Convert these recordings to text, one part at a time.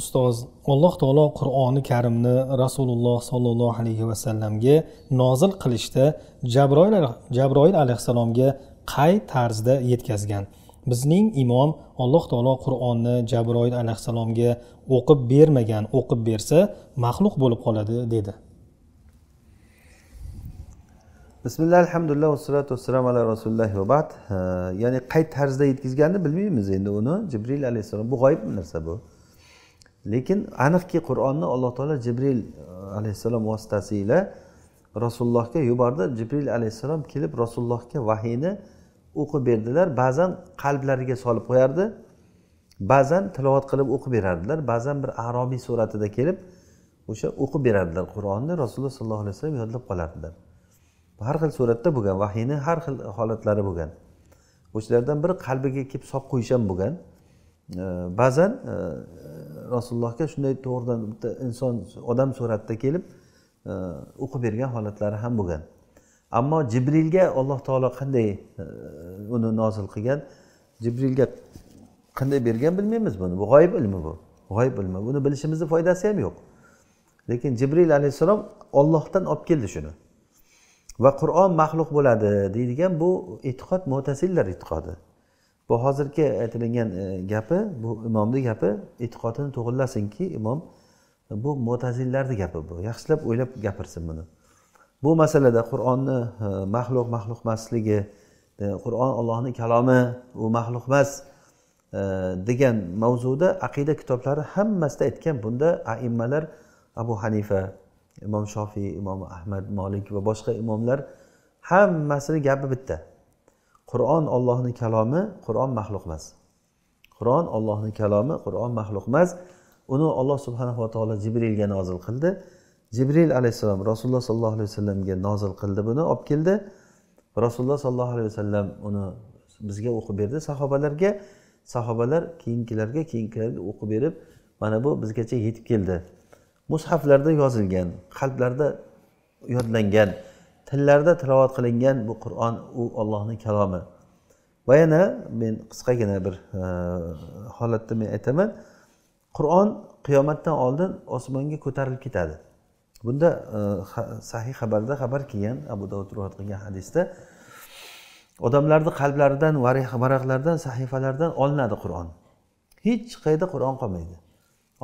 ustoz alloh taolo qur'oni karimni rasululloh sollallohu alayhi vasallamga nozil qilishda jabroil jabroil alayhissalomga qay tarzda yetkazgan bizning imom alloh taolo qur'onni jabroil alayhissalomga o'qib bermagan o'qib bersa maxluq bo'lib qoladi dedi bismillah alhamdulillah vassalotu vassalam ala rasulillah va bad ya'ni qay tarzda yetkazganini bilmaymiz endi uni jibril alayhissalom bu g'oyib narsa bu lekin aniqki qur'onni alloh taolo jibril e, alayhissalom vositasiyla rasulullohga yubordi jibril alayhissalom kelib rasulullohga vahiyni o'qib berdilar ba'zan qalblariga solib qo'yardi ba'zan tilovat qilib o'qib berardilar ba'zan bir arobiy suratida kelib o'sha o'qib berardilar qur'onni rasululloh sollallohu alayhi vasallam yodlab qolardilar har xil suratda bo'lgan vahiyni har xil holatlari bo'lgan o'shalardan biri qalbiga kelib solib qo'yish ham bo'lgan e, ba'zan e, rasulullohga shunday to'g'ridan bitta inson odam suratida kelib e, o'qib bergan holatlari ham bo'lgan ammo jibrilga alloh taolo qanday e, uni nozil qilgan jibrilga qanday bergan bilmaymiz buni bu g'oyib ilmi bu g'oyib ilmi buni bilishimizni foydasi ham yo'q lekin jibril alayhissalom ollohdan olib keldi shuni va qur'on maxluq bo'ladi deydigan bu e'tiqod mo'tasillar e'tiqodi bu hozirgi aytilingan e, gapi bu imomni gapi e'tiqodini to'g'irlasinki imom bu mo'tazillarni gapi bu yaxshilab o'ylab gapirsin buni bu masalada qur'onni e, maxluq maxluq emasligi e, qur'on ollohni kalomi u maxluq emas degan mavzuda aqida kitoblari hammasida aytgan bunda aimmalar abu hanifa imom shofiy imom ahmad molik va boshqa imomlar hammasini gapi bitta qur'on ollohni kalomi qur'on maxluq emas qur'on ollohni kalomi qur'on maxluq emas uni olloh subhanava taolo jibrilga nozil qildi jibril alayhissalom rasululloh sollallohu alayhi vasallamga nozil qildi buni olib keldi rasululloh sollallohu alayhi vasallam uni bizga o'qib berdi sahobalarga sahobalar keyingilarga keyingilarga o'qib berib mana bu bizgacha yetib keldi mushaflarda yozilgan qalblarda yodlangan tillarda tilovat qilingan bu qur'on u ollohni kalomi va yana men qisqagina bir e, holatda men aytaman qur'on qiyomatdan oldin osmonga ko'tarilib ketadi bunda e, sahih xabarda xabar kelgan abu davud rivoyat qilgan hadisda odamlarni qalblaridan varaqlardan sahifalardan olinadi qur'on hech qayerda qur'on qolmaydi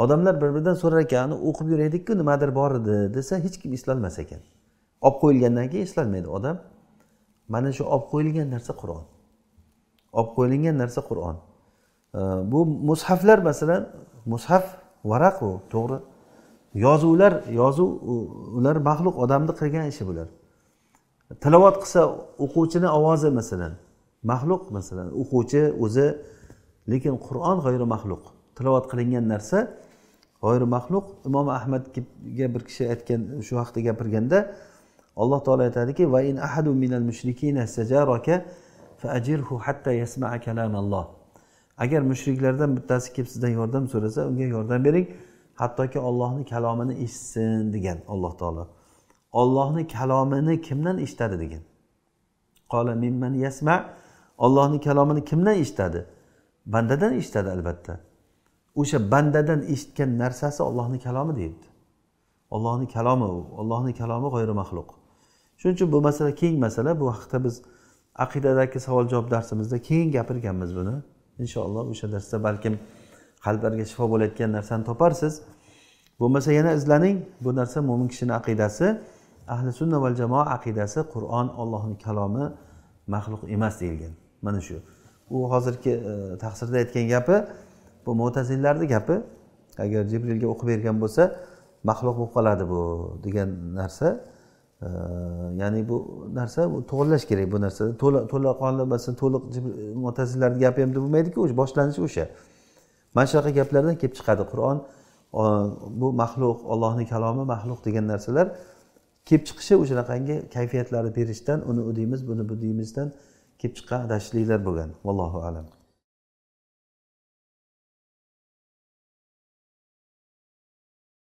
odamlar bir biridan so'rar ekan o'qib yuraylikku nimadir bor edi desa hech kim eslolmas ekan olib qo'yilgandan keyin eslolmaydi odam mana shu olib qo'yilgan narsa qur'on olib qo'yilgan narsa qur'on bu mushaflar masalan mushaf varaq u to'g'ri yozuvlar yozuv ular maxluq odamni qilgan ishi bular tilovat qilsa o'quvchini ovozi masalan maxluq masalan o'quvchi o'zi lekin qur'on g'ayri maxluq tilovat qilingan narsa g'ayri maxluq imom ahmadga bir kishi aytgan shu haqida gapirganda alloh taolo aytadiki va in ahadu minal mushrikina sajaraka faajirhu hatta yasmaa kalamalloh agar mushriklardan bittasi kelib sizdan yordam so'rasa unga yordam bering hattoki ollohni kalomini eshitsin degan alloh taolo ollohni kalomini kimdan eshitadi degan qola mimman yasma ollohni kalomini kimdan eshitadi bandadan eshitadi albatta o'sha bandadan eshitgan narsasi ollohni kalomi deyapti ollohni kalomi u ollohni kalomi g'oyri maxluq shuning uchun bu masala keng masala bu haqida biz aqidadagi savol javob darsimizda keng gapirganmiz buni inshaalloh o'sha darsda balkim qalblarga shifo bo'layotgan narsani toparsiz bo'lmasa yana izlaning bu narsa mo'min kishini aqidasi ahli sunna val jamoa aqidasi qur'on ollohni kalomi maxluq emas deyilgan mana shu u hozirgi e, taqsirda aytgan gapi bu mo'tazillarni gapi agar jibrilga o'qib bergan bo'lsa maxluq bo'lib qoladi bu degan narsa ya'ni bu narsa to'g'irlash kerak bu narsada to'la to'laqonli masalan to'liq mutazillarni gapi ham bo'lmaydiku o'sha boshlanishi o'sha mana shunaqa gaplardan kelib chiqadi qur'on bu maxluq ollohni kalomi maxluq degan narsalar kelib chiqishi o'shanaqangi kayfiyatlarni berishdan uni u deymiz buni bu deymizdan kelib chiqqan adashishliklar bo'lgan vallohu alam